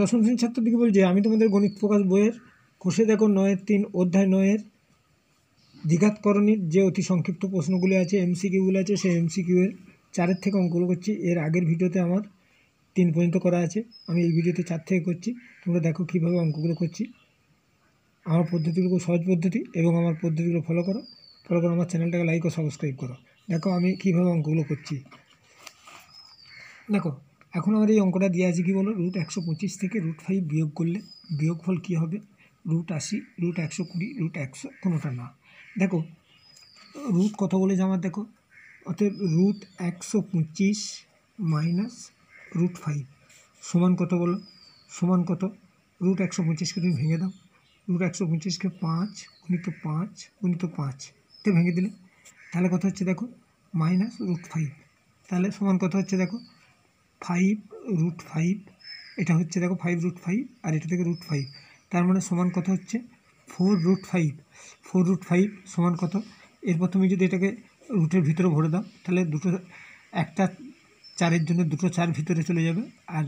দশম শ্রেণীর ছাত্রটিকে বলছি আমি তোমাদের গণিত প্রকাশ বইয়ের কোষে দেখো নয়ের তিন অধ্যায় নয়ের দ্বিঘাতকরণীর যে অতি সংক্ষিপ্ত প্রশ্নগুলি আছে এমসিকিউগুলো আছে সেই এম এর চারের থেকে অঙ্কগুলো করছি এর আগের ভিডিওতে আমার তিন পর্যন্ত করা আছে আমি এই ভিডিওতে চার থেকে করছি তোমরা দেখো কীভাবে অঙ্কগুলো করছি আমার পদ্ধতিগুলো খুব সহজ পদ্ধতি এবং আমার পদ্ধতিগুলো ফলো করো ফলো করো আমার চ্যানেলটাকে লাইক ও সাবস্ক্রাইব করো দেখো আমি কীভাবে অঙ্কগুলো করছি দেখো এখন আমাদের এই অঙ্কটা দেওয়া আছে কি বলো রুট একশো পঁচিশ থেকে রুট ফাইভ বিয়োগ করলে বিয়োগফল কী হবে রুট আশি রুট একশো কুড়ি রুট একশো কোনোটা না দেখো রুট কত বলে আমার দেখো অতএব রুট একশো পঁচিশ মাইনাস রুট ফাইভ সমান কত বলো সমান কত রুট একশো পঁচিশকে তুমি ভেঙে দাও রুট একশো পঁচিশকে পাঁচ উনিত পাঁচ তো পাঁচ তো ভেঙে দিলে তাহলে কথা হচ্ছে দেখো মাইনাস রুট ফাইভ তাহলে সমান কথা হচ্ছে দেখো ফাইভ রুট ফাইভ এটা হচ্ছে দেখো ফাইভ রুট ফাইভ আর এটা থেকে রুট ফাইভ তার মানে সমান কত হচ্ছে four root five four root five সমান কত এরপর তুমি যদি এটাকে রুটের ভিতরে ভরে দাও তাহলে দুটো একটা চারের জন্য দুটো চার ভিতরে চলে যাবে আর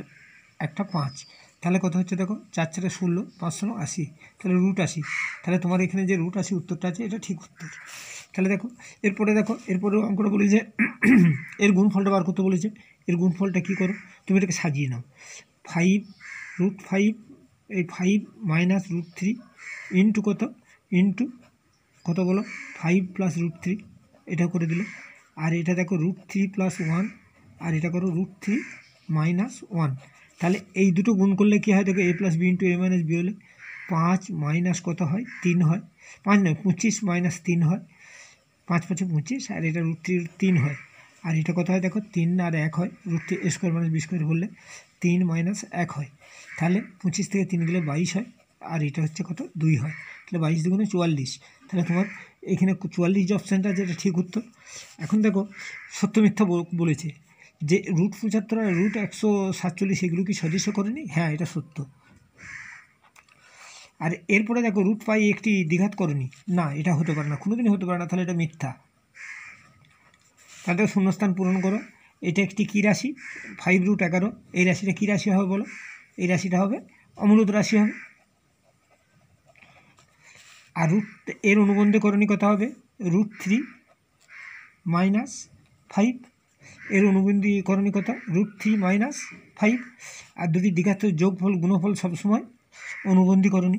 একটা পাঁচ তাহলে কত হচ্ছে দেখো চার চারে ষোলো পাঁচশো আশি তাহলে রুট আশি তাহলে তোমার এখানে যে রুট আশি উত্তরটা আছে এটা ঠিক উত্তর তাহলে দেখো এরপরে দেখো এরপরে অঙ্কটা বলি যে এর গুণফলটা বার করতে বলেছে এর গুণফলটা কী করো তুমি এটাকে সাজিয়ে নাও ফাইভ রুট ফাইভ এই five minus root three into কত ইন্টু কত বলো ফাইভ প্লাস রুট থ্রি এটা করে দিল আর এটা দেখো রুট থ্রি প্লাস ওয়ান আর এটা করো রুট থ্রি মাইনাস ওয়ান তাহলে এই দুটো গুণ করলে কী হয় দেখো A plus B into A minus B হলে পাঁচ মাইনাস কত হয় তিন হয় পাঁচ নয় পঁচিশ মাইনাস তিন হয় পাঁচ পাঁচে পঁচিশ আর এটা রুট থ্রি তিন হয় আর এটা কত হয় দেখো তিন আর এক হয় root square minus B square করলে তিন মাইনাস এক হয় তাহলে পঁচিশ থেকে তিন গেলে বাইশ হয় আর এটা হচ্ছে কত দুই হয় তাহলে বাইশ দুগুণে চুয়াল্লিশ তাহলে তোমার এখানে চুয়াল্লিশ যে অপশানটা আছে এটা ঠিক উত্তর এখন দেখো সত্য মিথ্যা বলেছে যে রুট পঁচাত্তর আর রুট একশো সাতচল্লিশ এগুলো কি সদৃশ্য করেনি হ্যাঁ এটা সত্য আর এরপরে দেখো রুট পাই একটি দ্বিঘাত করেনি না এটা হতে পারে না কোনোদিনই হতে পারে না তাহলে এটা মিথ্যা তাদের শূন্যস্থান পূরণ করো এটা একটি কী রাশি ফাইভ রুট এগারো এই রাশিটা কী রাশি হবে বলো এই রাশিটা হবে অমূলত রাশি হবে আর রুট এর অনুবন্ধে করণীয় কথা হবে রুট থ্রি মাইনাস ফাইভ এর অনুবন্ধী করণীয় কথা রুট থ্রি মাইনাস ফাইভ আর দুটি দীঘাতে যোগফল গুণফল সবসময় অনুবন্ধী করণী